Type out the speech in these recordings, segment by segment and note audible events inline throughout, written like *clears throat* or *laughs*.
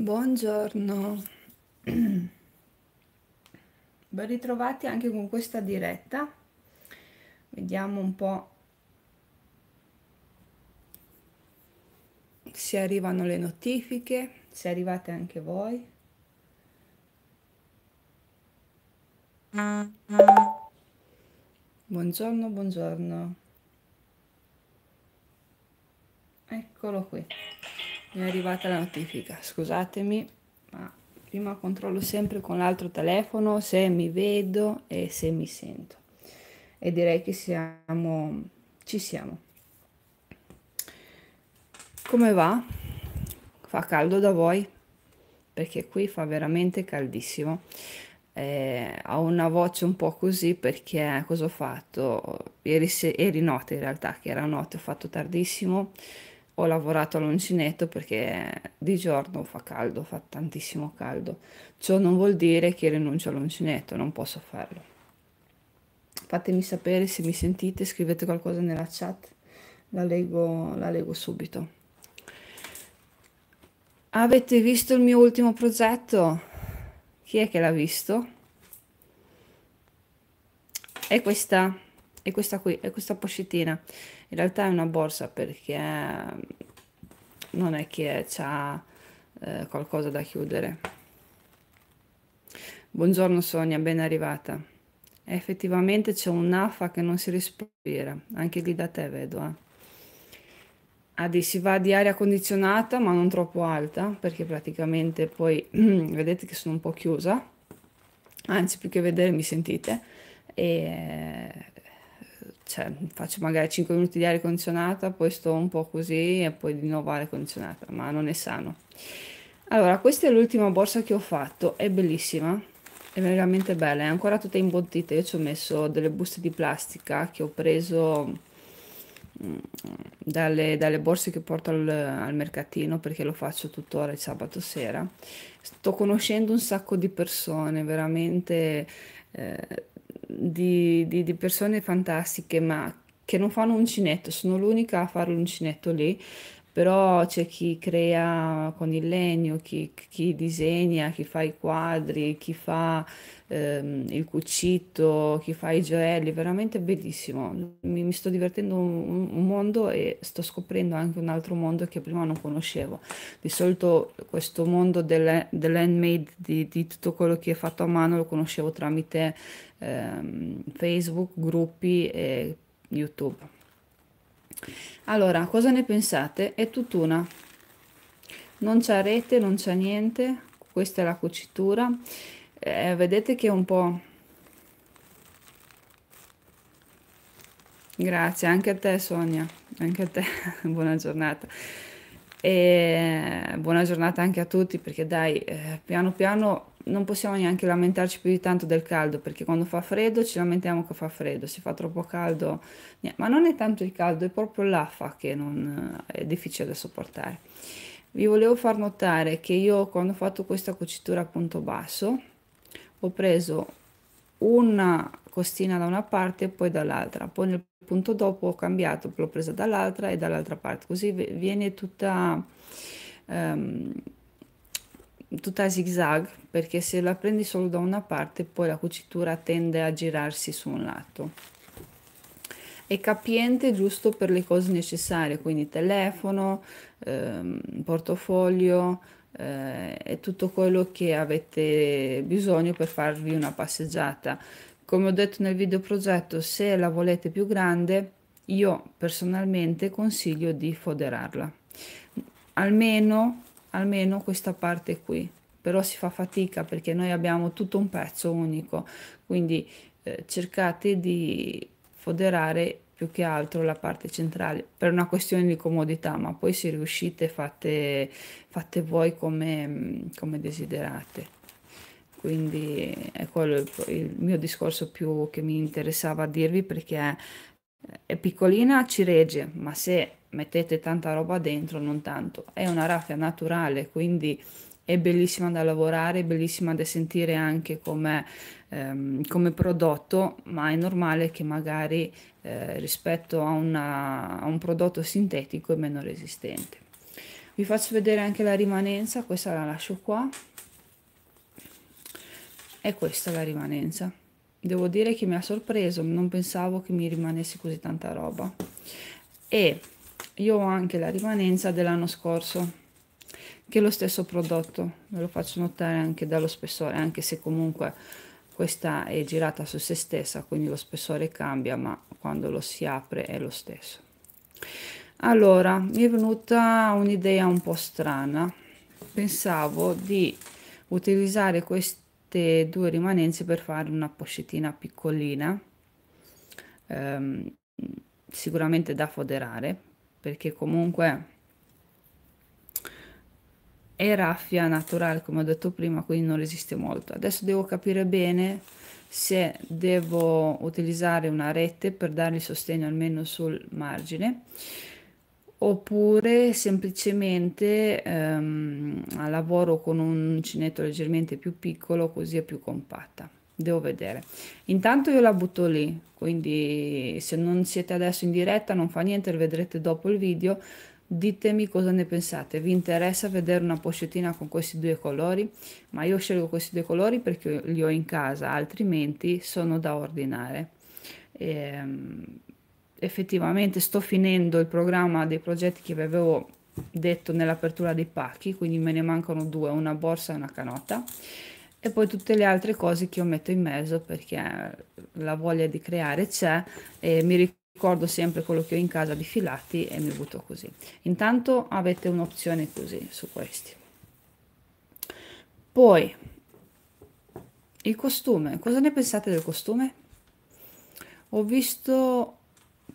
Buongiorno, *clears throat* ben ritrovati anche con questa diretta. Vediamo un po' se arrivano le notifiche, se arrivate anche voi. Buongiorno, buongiorno. Eccolo qui mi è arrivata la notifica, scusatemi, ma prima controllo sempre con l'altro telefono se mi vedo e se mi sento. E direi che siamo, ci siamo. Come va? Fa caldo da voi? Perché qui fa veramente caldissimo. Eh, ho una voce un po' così perché cosa ho fatto? Ieri, se, ieri notte in realtà, che era notte, ho fatto tardissimo ho lavorato all'uncinetto perché di giorno fa caldo, fa tantissimo caldo. Ciò non vuol dire che rinuncio all'uncinetto, non posso farlo. Fatemi sapere se mi sentite, scrivete qualcosa nella chat, la leggo, la leggo subito. Avete visto il mio ultimo progetto? Chi è che l'ha visto? È questa e questa qui, è questa pochettina. In realtà è una borsa perché non è che c'ha eh, qualcosa da chiudere. Buongiorno Sonia, ben arrivata. E effettivamente c'è un'affa che non si respira, anche lì da te vedo. Eh. Adi, si va di aria condizionata ma non troppo alta perché praticamente poi *clears throat* vedete che sono un po' chiusa, anzi più che vedere mi sentite e cioè, faccio magari 5 minuti di aria condizionata, poi sto un po' così e poi di nuovo aria condizionata, ma non è sano. Allora, questa è l'ultima borsa che ho fatto, è bellissima, è veramente bella, è ancora tutta imbottita, io ci ho messo delle buste di plastica che ho preso mm, dalle, dalle, borse che porto al, al, mercatino perché lo faccio tuttora il sabato sera. Sto conoscendo un sacco di persone, veramente eh, di, di, di persone fantastiche, ma che non fanno uncinetto, sono l'unica a fare l'uncinetto lì, però c'è chi crea con il legno, chi, chi disegna, chi fa i quadri, chi fa ehm, il cucito, chi fa i gioielli, veramente bellissimo. Mi, mi sto divertendo un, un, mondo e sto scoprendo anche un altro mondo che prima non conoscevo. Di solito questo mondo delle, dell'handmade, di, di tutto quello che è fatto a mano, lo conoscevo tramite ehm, Facebook, gruppi e YouTube. Allora, cosa ne pensate? È tutt'una. Non c'è rete, non c'è niente. Questa è la cucitura. Eh, vedete che è un po'... Grazie, anche a te Sonia, anche a te, *laughs* buona giornata. E buona giornata anche a tutti perché dai, eh, piano piano non possiamo neanche lamentarci più di tanto del caldo perché quando fa freddo ci lamentiamo che fa freddo, se fa troppo caldo, ma non è tanto il caldo, è proprio l'affa che non, eh, è difficile da sopportare. Vi volevo far notare che io quando ho fatto questa cucitura a punto basso ho preso una costina da una parte e poi dall'altra, poi nel punto dopo ho cambiato, l'ho presa dall'altra e dall'altra parte, così viene tutta, um, tutta zigzag, perché se la prendi solo da una parte poi la cucitura tende a girarsi su un lato. È capiente giusto per le cose necessarie, quindi telefono, ehm, portafoglio, eh, e tutto quello che avete bisogno per farvi una passeggiata. Come ho detto nel video progetto, se la volete più grande, io personalmente consiglio di foderarla. Almeno, almeno questa parte qui, però si fa fatica perché noi abbiamo tutto un pezzo unico, quindi eh, cercate di foderare più che altro la parte centrale per una questione di comodità, ma poi se riuscite fate, fate voi come, come desiderate. Quindi è quello il, il mio discorso più che mi interessava dirvi perché è piccolina, ci regge, ma se mettete tanta roba dentro, non tanto. È una raffia naturale, quindi è bellissima da lavorare, è bellissima da sentire anche come, ehm, come prodotto, ma è normale che magari eh, rispetto a, una, a, un prodotto sintetico è meno resistente. Vi faccio vedere anche la rimanenza, questa la lascio qua è questa la rimanenza devo dire che mi ha sorpreso non pensavo che mi rimanesse così tanta roba e io ho anche la rimanenza dell'anno scorso che è lo stesso prodotto ve lo faccio notare anche dallo spessore anche se comunque questa è girata su se stessa quindi lo spessore cambia ma quando lo si apre è lo stesso allora mi è venuta un'idea un po' strana pensavo di utilizzare questi fatte due rimanenze per fare una pochettina piccolina ehm, sicuramente da foderare perché comunque è raffia naturale come ho detto prima quindi non resiste molto adesso devo capire bene se devo utilizzare una rete per dargli sostegno almeno sul margine oppure semplicemente ehm, lavoro con un uncinetto leggermente più piccolo così è più compatta devo vedere intanto io la butto lì quindi se non siete adesso in diretta non fa niente vedrete dopo il video ditemi cosa ne pensate vi interessa vedere una pochettina con questi due colori ma io scelgo questi due colori perché li ho in casa altrimenti sono da ordinare ehm, effettivamente sto finendo il programma dei progetti che vi avevo detto nell'apertura dei pacchi, quindi me ne mancano due, una borsa e una canotta e poi tutte le altre cose che io metto in mezzo perché la voglia di creare c'è e mi ricordo sempre quello che ho in casa di filati e mi butto così. Intanto avete un'opzione così su questi. Poi il costume, cosa ne pensate del costume? Ho visto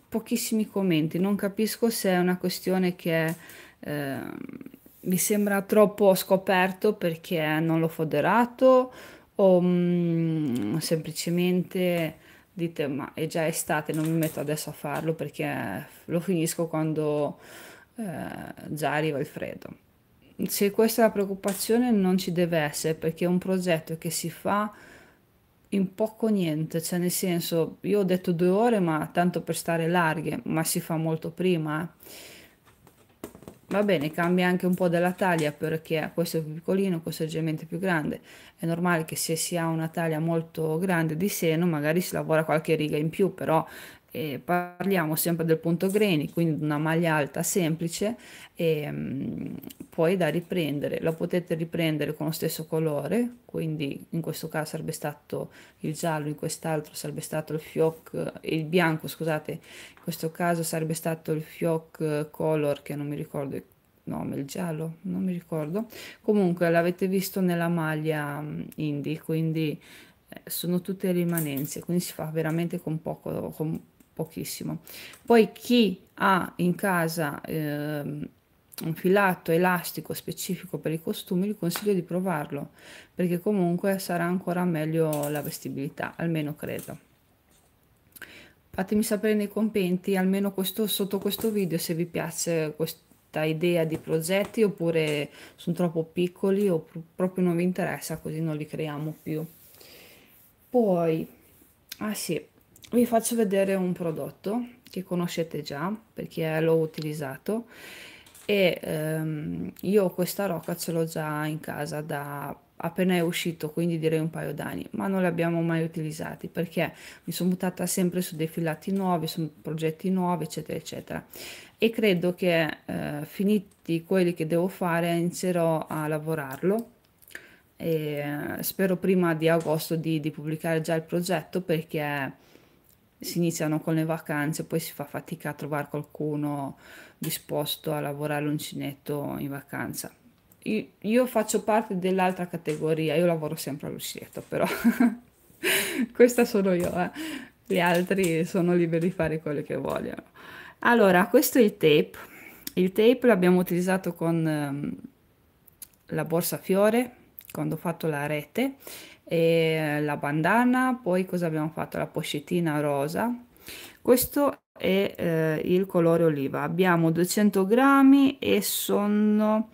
pochissimi commenti, non capisco se è una questione che eh, mi sembra troppo scoperto perché non l'ho foderato o mh, mm, semplicemente dite ma è già estate, non mi metto adesso a farlo perché lo finisco quando eh, già arriva il freddo. Se questa è la preoccupazione non ci deve essere perché è un progetto che si fa in poco niente, cioè nel senso, io ho detto due ore, ma tanto per stare larghe, ma si fa molto prima. Eh. Va bene, cambia anche un po' della taglia perché questo è più piccolino, questo è leggermente più grande. È normale che se si ha una taglia molto grande di seno, magari si lavora qualche riga in più, però e parliamo sempre del punto greni, quindi una maglia alta semplice e um, poi da riprendere. La potete riprendere con lo stesso colore, quindi in questo caso sarebbe stato il giallo, in quest'altro sarebbe stato il fioc, il bianco scusate, in questo caso sarebbe stato il fioc color che non mi ricordo il nome, il giallo, non mi ricordo. Comunque l'avete visto nella maglia indie, quindi eh, sono tutte rimanenze, quindi si fa veramente con poco, con pochissimo. Poi chi ha in casa eh, un filato elastico specifico per i costumi, vi consiglio di provarlo, perché comunque sarà ancora meglio la vestibilità, almeno credo. Fatemi sapere nei commenti, almeno questo, sotto questo video, se vi piace questa idea di progetti oppure sono troppo piccoli o pr proprio non vi interessa così non li creiamo più poi ah sì vi faccio vedere un prodotto che conoscete già perché l'ho utilizzato e ehm, io questa rocca ce l'ho già in casa da appena è uscito quindi direi un paio d'anni ma non li abbiamo mai utilizzati perché mi sono buttata sempre su dei filati nuovi su progetti nuovi eccetera eccetera e credo che eh, finiti quelli che devo fare inizierò a lavorarlo e spero prima di agosto di, di pubblicare già il progetto perché si iniziano con le vacanze, poi si fa fatica a trovare qualcuno disposto a lavorare l'uncinetto in vacanza. Io, io faccio parte dell'altra categoria, io lavoro sempre all'uncinetto, però *laughs* questa sono io, eh. gli altri sono liberi di fare quello che vogliono. Allora, questo è il tape. Il tape l'abbiamo utilizzato con um, la borsa fiore quando ho fatto la rete e la bandana, poi cosa abbiamo fatto? La poscettina rosa. Questo è eh, il colore oliva. Abbiamo 200 grammi e sono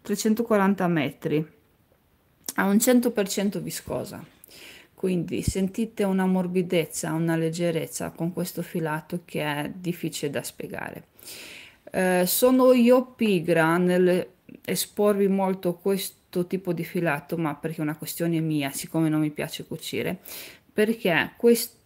340 metri a un 100% viscosa. Quindi sentite una morbidezza, una leggerezza con questo filato che è difficile da spiegare. Eh, sono io pigra nel esporvi molto questo questo tipo di filato, ma perché è una questione mia, siccome non mi piace cucire, perché questo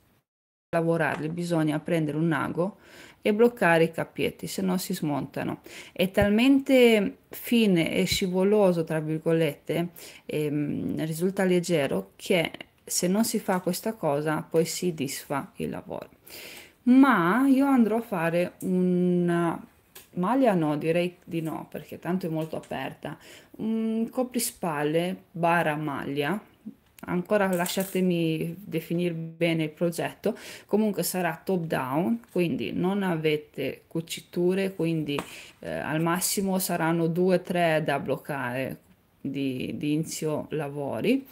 lavorarli bisogna prendere un ago e bloccare i cappietti, se no si smontano. È talmente fine e scivoloso, tra virgolette, ehm, risulta leggero che se non si fa questa cosa poi si disfa il lavoro. Ma io andrò a fare una Maglia no, direi di no, perché tanto è molto aperta. Un mm, coprispalle, barra maglia, ancora lasciatemi definire bene il progetto, comunque sarà top down, quindi non avete cuciture, quindi eh, al massimo saranno due o tre da bloccare di, di inizio lavori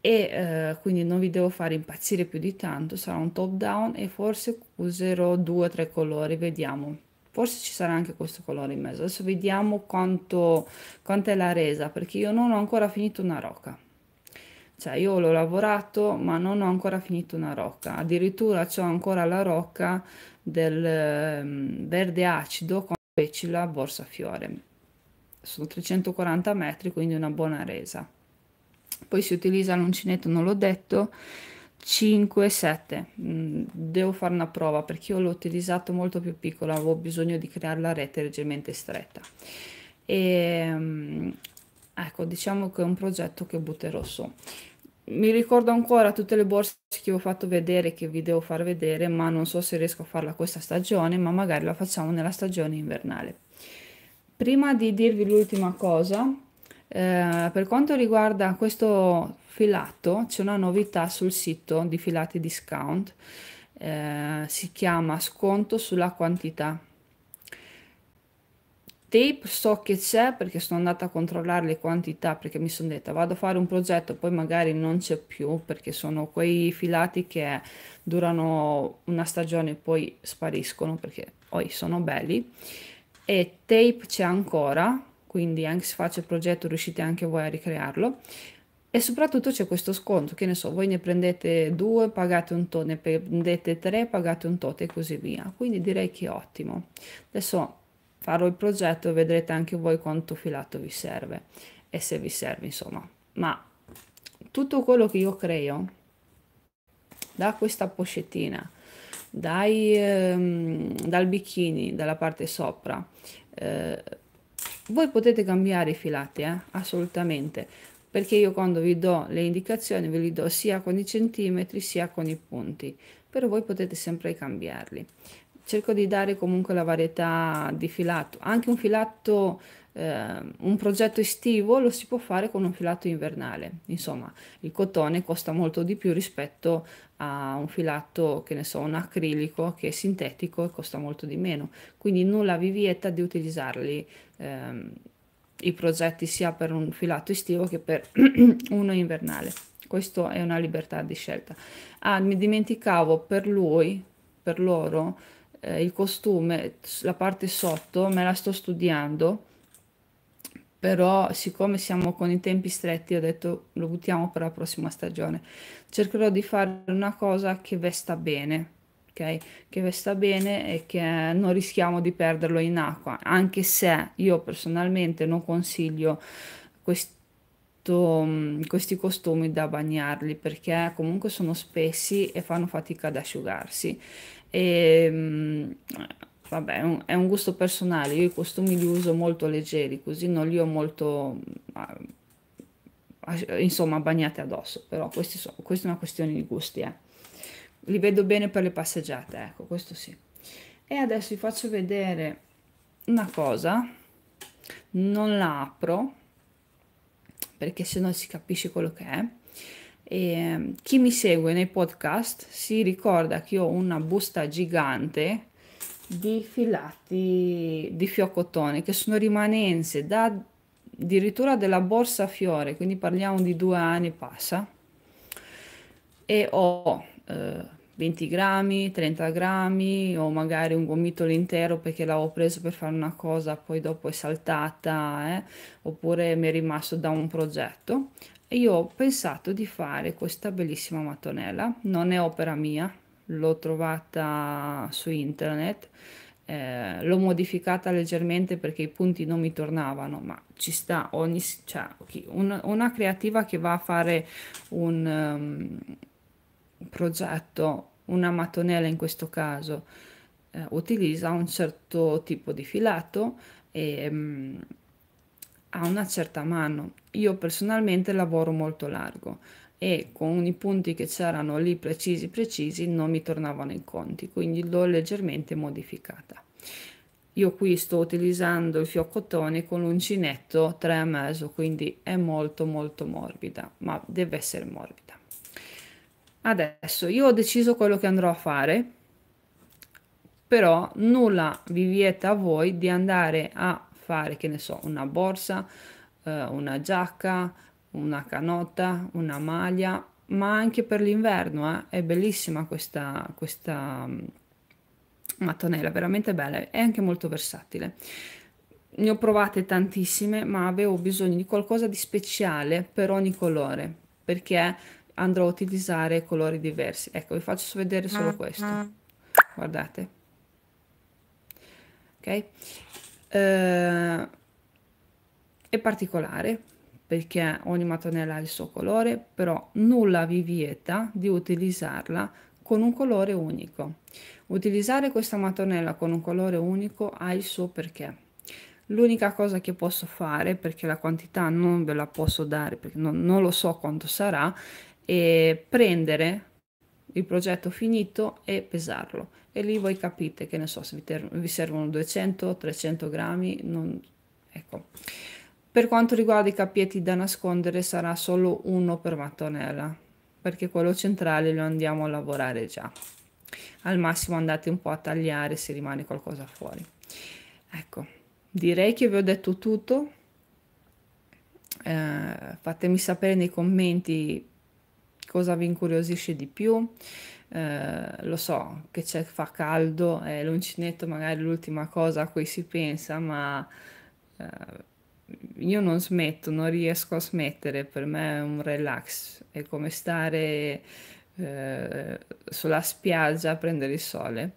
e eh, quindi non vi devo fare impazzire più di tanto, sarà un top down e forse userò due o tre colori, vediamo forse ci sarà anche questo colore in mezzo adesso vediamo quanto, quanto è la resa perché io non ho ancora finito una rocca cioè io l'ho lavorato ma non ho ancora finito una rocca addirittura c'ho ancora la rocca del ehm, verde acido con pecila borsa fiore sono 340 metri quindi una buona resa poi si utilizza l'uncinetto non l'ho detto 5, 7. Mm, devo fare una prova perché io l'ho utilizzato molto più piccola, avevo bisogno di creare la rete leggermente stretta. E, ehm, ecco, diciamo che è un progetto che butterò su. Mi ricordo ancora tutte le borse che ho fatto vedere, che vi devo far vedere, ma non so se riesco a farla questa stagione, ma magari la facciamo nella stagione invernale. Prima di dirvi l'ultima cosa, eh, per quanto riguarda questo filato, c'è una novità sul sito di Filati Discount, eh, si chiama sconto sulla quantità. Tape so che c'è perché sono andata a controllare le quantità perché mi sono detta vado a fare un progetto poi magari non c'è più perché sono quei filati che durano una stagione e poi spariscono perché poi sono belli e tape c'è ancora quindi anche se faccio il progetto riuscite anche voi a ricrearlo e soprattutto c'è questo sconto che ne so voi ne prendete due pagate un tot ne prendete tre pagate un tot e così via quindi direi che è ottimo adesso farò il progetto vedrete anche voi quanto filato vi serve e se vi serve insomma ma tutto quello che io creo da questa pochettina dai, ehm, dal bikini dalla parte sopra eh, voi potete cambiare i filati, eh? assolutamente, perché io quando vi do le indicazioni ve li do sia con i centimetri sia con i punti, però voi potete sempre cambiarli. Cerco di dare comunque la varietà di filato, anche un filato eh, un progetto estivo lo si può fare con un filato invernale. Insomma, il cotone costa molto di più rispetto a un filato, che ne so, un acrilico che è sintetico e costa molto di meno. Quindi nulla vi vieta di utilizzarli ehm, i progetti sia per un filato estivo che per *clears throat* uno invernale. Questo è una libertà di scelta. Ah, mi dimenticavo per lui, per loro, eh, il costume, la parte sotto, me la sto studiando però siccome siamo con i tempi stretti ho detto lo buttiamo per la prossima stagione. Cercherò di fare una cosa che vesta bene, ok? Che vesta bene e che non rischiamo di perderlo in acqua, anche se io personalmente non consiglio questi mm, questi costumi da bagnarli perché comunque sono spessi e fanno fatica ad asciugarsi. E, mm, vabbè è un, è un, gusto personale, io i costumi li uso molto leggeri, così non li ho molto, insomma, bagnati addosso, però sono, questa è una questione di gusti, eh. li vedo bene per le passeggiate, ecco, questo sì. E adesso vi faccio vedere una cosa, non la apro, perché se no si capisce quello che è. E, ehm, chi mi segue nei podcast si ricorda che ho una busta gigante di filati di fiocottone che sono rimanenze da addirittura della borsa a fiore, quindi parliamo di due anni passa, e ho eh, 20 grammi, 30 grammi o magari un gomitolo intero perché l'avevo preso per fare una cosa, poi dopo è saltata, eh, oppure mi è rimasto da un progetto. E io ho pensato di fare questa bellissima mattonella, non è opera mia, l'ho trovata su internet, eh, l'ho modificata leggermente perché i punti non mi tornavano, ma ci sta ogni, cioè, una, una creativa che va a fare un um, progetto, una mattonella in questo caso, eh, utilizza un certo tipo di filato e um, ha una certa mano. Io personalmente lavoro molto largo, e con i punti che c'erano lì precisi precisi non mi tornavano i conti quindi l'ho leggermente modificata io qui sto utilizzando il fiocco fioccotone con l'uncinetto 3 e mezzo quindi è molto molto morbida ma deve essere morbida adesso io ho deciso quello che andrò a fare però nulla vi vieta a voi di andare a fare che ne so una borsa eh, una giacca una canotta, una maglia, ma anche per l'inverno, eh? è bellissima questa, questa mm, mattonella, veramente bella, e anche molto versatile. Ne ho provate tantissime, ma avevo bisogno di qualcosa di speciale per ogni colore, perché andrò a utilizzare colori diversi. Ecco, vi faccio vedere solo questo. Guardate. Ok? Eh, è particolare, perché ogni mattonella ha il suo colore, però nulla vi vieta di utilizzarla con un colore unico. Utilizzare questa mattonella con un colore unico ha il suo perché. L'unica cosa che posso fare, perché la quantità non ve la posso dare, perché non, non lo so quanto sarà, è prendere il progetto finito e pesarlo. E lì voi capite che ne so se vi, vi servono 200, 300 grammi, non... ecco. Per quanto riguarda i cappietti da nascondere sarà solo uno per mattonella, perché quello centrale lo andiamo a lavorare già. Al massimo andate un po' a tagliare se rimane qualcosa fuori. Ecco, direi che vi ho detto tutto. Eh, fatemi sapere nei commenti cosa vi incuriosisce di più. Eh, lo so che c'è, fa caldo, è l'uncinetto magari l'ultima cosa a cui si pensa, ma eh, io non smetto, non riesco a smettere, per me è un relax, è come stare eh, sulla spiaggia a prendere il sole.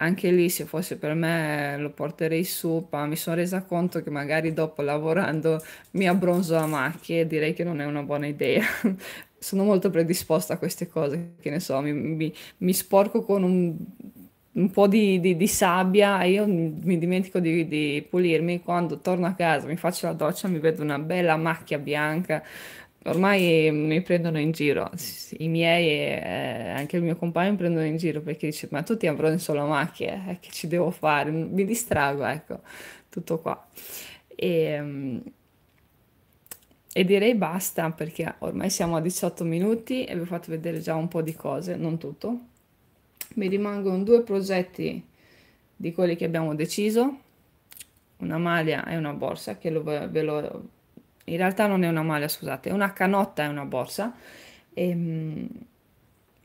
Anche lì, se fosse per me, lo porterei su, ma mi sono resa conto che magari dopo lavorando mi abbronzo a macchie, direi che non è una buona idea. *laughs* sono molto predisposta a queste cose, che ne so, mi, mi, mi sporco con un un po' di, di, di sabbia e io mi dimentico di, di, pulirmi. Quando torno a casa, mi faccio la doccia, mi vedo una bella macchia bianca. Ormai mi prendono in giro, i miei e eh, anche il mio compagno mi prendono in giro perché dice ma tutti avranno solo macchie, eh, che ci devo fare? Mi distrago, ecco, tutto qua. E, ehm, e direi basta perché ormai siamo a 18 minuti e vi ho fatto vedere già un po' di cose, non tutto, mi rimangono due progetti di quelli che abbiamo deciso una maglia e una borsa che lo, ve lo in realtà non è una maglia scusate è una canotta e una borsa e ehm, mh,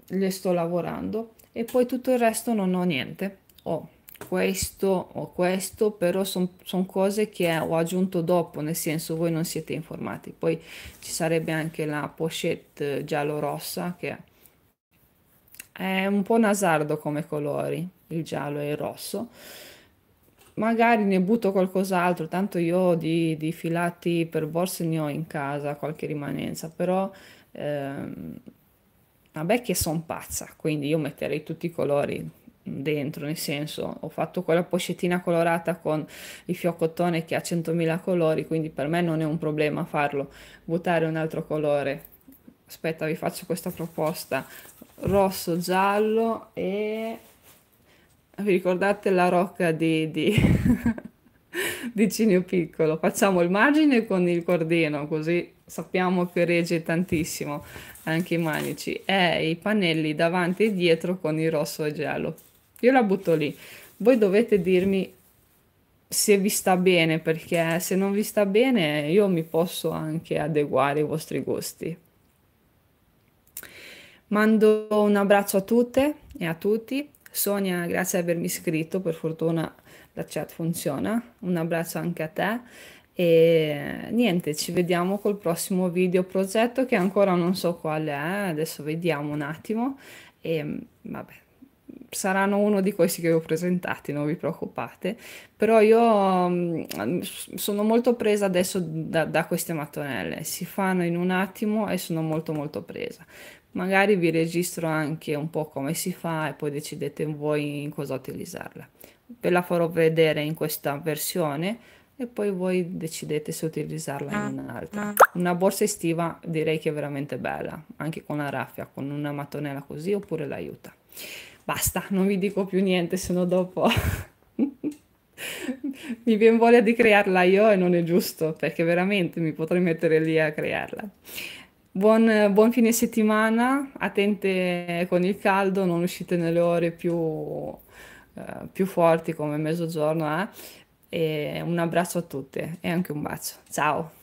le sto lavorando e poi tutto il resto non ho niente ho questo o questo però sono son cose che ho aggiunto dopo nel senso voi non siete informati poi ci sarebbe anche la pochette giallo rossa che è un po' nasardo come colori, il giallo e il rosso. Magari ne butto qualcos'altro, tanto io di, di, filati per borse ne ho in casa, qualche rimanenza, però... Ehm, vabbè che son pazza, quindi io metterei tutti i colori dentro, nel senso ho fatto quella pochettina colorata con il fiocottone che ha 100.000 colori, quindi per me non è un problema farlo, buttare un altro colore aspetta vi faccio questa proposta rosso giallo e vi ricordate la rocca di, di, *laughs* di Cinio Piccolo facciamo il margine con il cordino così sappiamo che regge tantissimo anche i manici e i pannelli davanti e dietro con il rosso e giallo io la butto lì voi dovete dirmi se vi sta bene perché se non vi sta bene io mi posso anche adeguare ai vostri gusti Mando un abbraccio a tutte e a tutti. Sonia, grazie di avermi iscritto, per fortuna la chat funziona. Un abbraccio anche a te e niente, ci vediamo col prossimo video progetto che ancora non so qual è, adesso vediamo un attimo e vabbè. Saranno uno di questi che ho presentati, non vi preoccupate, però io mm, sono molto presa adesso da, da queste mattonelle, si fanno in un attimo e sono molto molto presa magari vi registro anche un po' come si fa e poi decidete voi in cosa utilizzarla. Ve la farò vedere in questa versione e poi voi decidete se utilizzarla in ah, un'altra. Ah. Una borsa estiva direi che è veramente bella, anche con la raffia, con una mattonella così oppure l'aiuta. Basta, non vi dico più niente, se no dopo... *laughs* mi viene voglia di crearla io e non è giusto perché veramente mi potrei mettere lì a crearla. Buon, buon, fine settimana, attente con il caldo, non uscite nelle ore più, eh, più forti come mezzogiorno, eh? e un abbraccio a tutte e anche un bacio. Ciao!